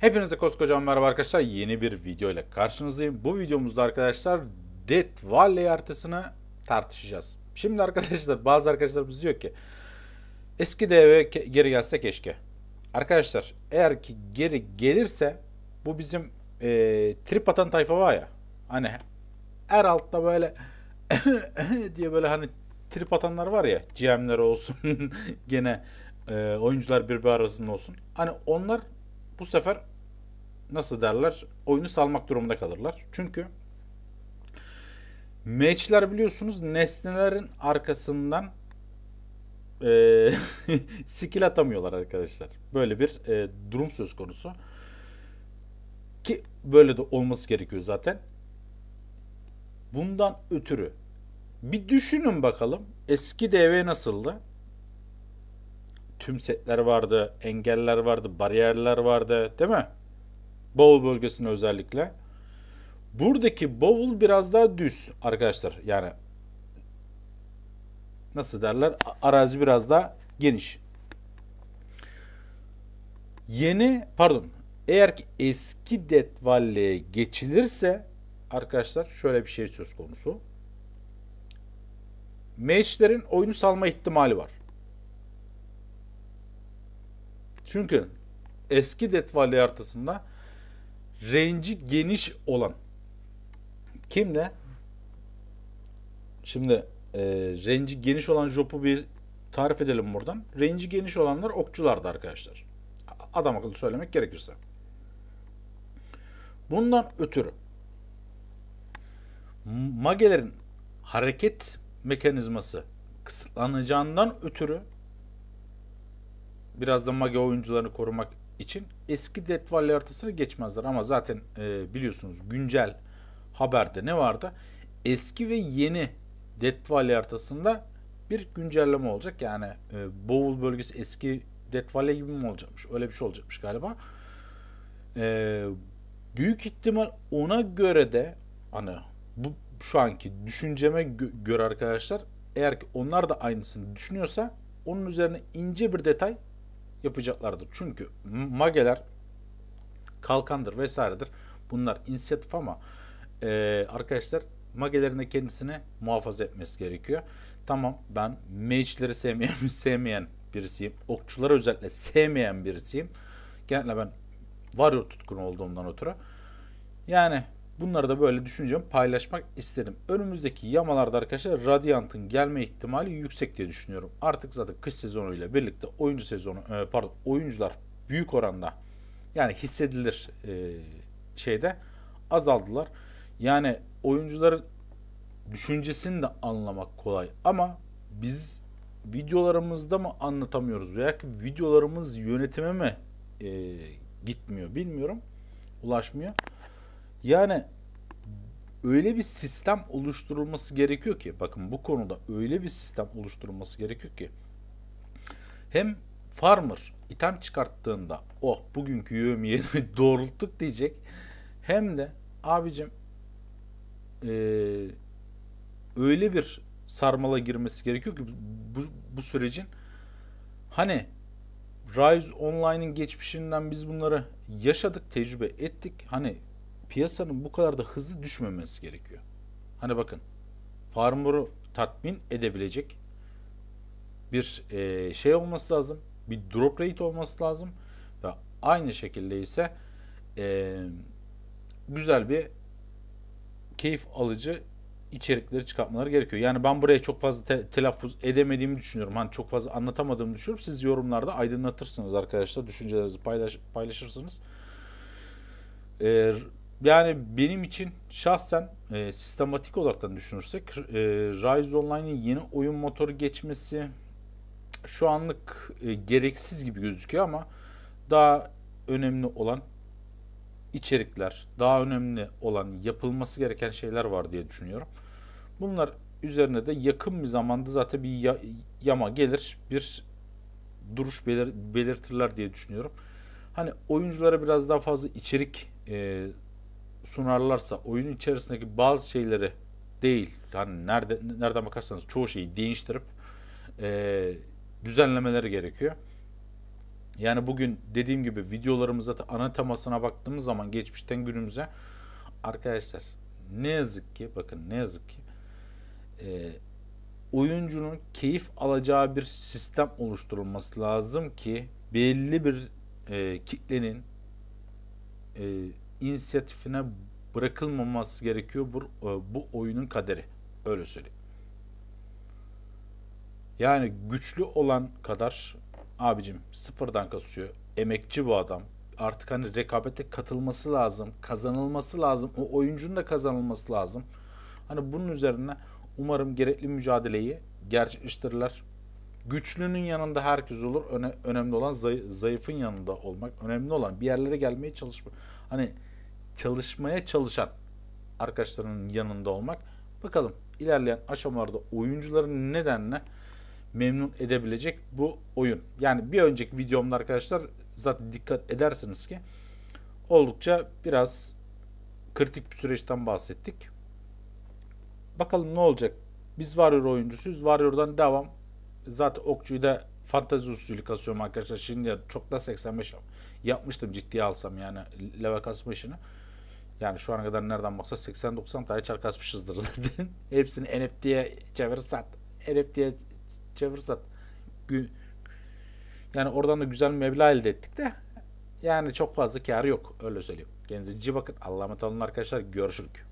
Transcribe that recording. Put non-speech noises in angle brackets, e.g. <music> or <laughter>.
Hepinize koskocaman merhaba arkadaşlar. Yeni bir video ile karşınızdayım. Bu videomuzda arkadaşlar Death Valley haritasını tartışacağız. Şimdi arkadaşlar bazı arkadaşlarımız diyor ki eski DV geri gelse keşke. Arkadaşlar eğer ki geri gelirse bu bizim e, trip atan tayfa var ya hani her altta böyle <laughs> diye böyle hani trip atanlar var ya GM'ler olsun <laughs> gene e, oyuncular birbiri arasında olsun. Hani onlar bu sefer nasıl derler oyunu salmak durumunda kalırlar. Çünkü Mage'ler biliyorsunuz nesnelerin arkasından e, <laughs> skill atamıyorlar arkadaşlar. Böyle bir e, durum söz konusu. Ki böyle de olması gerekiyor zaten. Bundan ötürü bir düşünün bakalım eski DV nasıldı? tüm setler vardı, engeller vardı, bariyerler vardı değil mi? Bowl bölgesinde özellikle. Buradaki bowl biraz daha düz arkadaşlar. Yani nasıl derler? Arazi biraz daha geniş. Yeni pardon eğer ki eski Det Valley'e geçilirse arkadaşlar şöyle bir şey söz konusu. Meçlerin oyunu salma ihtimali var. Çünkü eski detvali Valley haritasında range'i geniş olan kimle? Şimdi e, range'i geniş olan Jop'u bir tarif edelim buradan. Range'i geniş olanlar okçulardı arkadaşlar. Adam akıllı söylemek gerekirse. Bundan ötürü magelerin hareket mekanizması kısıtlanacağından ötürü biraz da magi oyuncularını korumak için eski Death Valley haritasını geçmezler. Ama zaten e, biliyorsunuz güncel haberde ne vardı? Eski ve yeni Death Valley haritasında bir güncelleme olacak. Yani e, Boğul bölgesi eski Death Valley gibi mi olacakmış? Öyle bir şey olacakmış galiba. E, büyük ihtimal ona göre de hani bu şu anki düşünceme gö- göre arkadaşlar eğer ki onlar da aynısını düşünüyorsa onun üzerine ince bir detay yapacaklardır. Çünkü mageler kalkandır vesairedir. Bunlar inisiyatif ama e, arkadaşlar magelerinde kendisini muhafaza etmesi gerekiyor. Tamam ben mage'leri sevmeyen, <laughs> sevmeyen birisiyim. Okçuları özellikle sevmeyen birisiyim. Genelde ben varıyor tutkunu olduğumdan ötürü. Yani Bunları da böyle düşüncem paylaşmak istedim. Önümüzdeki yamalarda arkadaşlar Radiant'ın gelme ihtimali yüksek diye düşünüyorum. Artık zaten kış sezonu ile birlikte oyuncu sezonu e, pardon oyuncular büyük oranda yani hissedilir e, şeyde azaldılar. Yani oyuncuların düşüncesini de anlamak kolay ama biz videolarımızda mı anlatamıyoruz veya ki videolarımız yönetime mi e, gitmiyor bilmiyorum ulaşmıyor. Yani öyle bir sistem oluşturulması gerekiyor ki bakın bu konuda öyle bir sistem oluşturulması gerekiyor ki hem farmer item çıkarttığında oh bugünkü yövmiye <laughs> doğrulttuk diyecek hem de abicim e, öyle bir sarmala girmesi gerekiyor ki bu, bu sürecin hani Rise Online'in geçmişinden biz bunları yaşadık, tecrübe ettik. Hani piyasanın bu kadar da hızlı düşmemesi gerekiyor. Hani bakın farmuru tatmin edebilecek bir e, şey olması lazım. Bir drop rate olması lazım. Ve aynı şekilde ise e, güzel bir keyif alıcı içerikleri çıkartmaları gerekiyor. Yani ben buraya çok fazla te- telaffuz edemediğimi düşünüyorum. Hani çok fazla anlatamadığımı düşünüyorum. Siz yorumlarda aydınlatırsınız arkadaşlar. Düşüncelerinizi paylaş- paylaşırsınız. Ee, yani benim için şahsen e, sistematik olaraktan düşünürsek e, Rise Online'in yeni oyun motoru geçmesi şu anlık e, gereksiz gibi gözüküyor ama daha önemli olan içerikler, daha önemli olan yapılması gereken şeyler var diye düşünüyorum. Bunlar üzerine de yakın bir zamanda zaten bir ya, yama gelir, bir duruş belir, belirtirler diye düşünüyorum. Hani oyunculara biraz daha fazla içerik e, sunarlarsa oyunun içerisindeki bazı şeyleri değil hani nerede nereden bakarsanız çoğu şeyi değiştirip e, düzenlemeleri gerekiyor. Yani bugün dediğim gibi videolarımıza da ana temasına baktığımız zaman geçmişten günümüze arkadaşlar ne yazık ki bakın ne yazık ki e, oyuncunun keyif alacağı bir sistem oluşturulması lazım ki belli bir e, kitlenin e, inisiyatifine bırakılmaması gerekiyor bu, e, bu oyunun kaderi. Öyle söyleyeyim. Yani güçlü olan kadar abicim sıfırdan kasıyor. Emekçi bu adam. Artık hani rekabete katılması lazım. Kazanılması lazım. O oyuncunun da kazanılması lazım. Hani bunun üzerine umarım gerekli mücadeleyi gerçekleştirirler. Güçlünün yanında herkes olur. Öne, önemli olan zayıfın yanında olmak. Önemli olan bir yerlere gelmeye çalışmak Hani çalışmaya çalışan arkadaşlarının yanında olmak. Bakalım ilerleyen aşamalarda oyuncuların nedenle memnun edebilecek bu oyun. Yani bir önceki videomda arkadaşlar zaten dikkat edersiniz ki oldukça biraz kritik bir süreçten bahsettik. Bakalım ne olacak? Biz Warrior oyuncusuyuz. Warrior'dan devam zaten Okçu'yu da fantezi usulü kasıyorum arkadaşlar. Şimdi çok da 85 yapmıştım ciddiye alsam yani leve kasma işini. Yani şu ana kadar nereden baksa 80-90 tane çar kasmışızdır <laughs> zaten. Hepsini NFT'ye çevir sat. NFT'ye çevir sat. Yani oradan da güzel bir meblağ elde ettik de yani çok fazla kârı yok öyle söyleyeyim. Kendinize iyi bakın. Allah'a emanet olun arkadaşlar. Görüşürüz.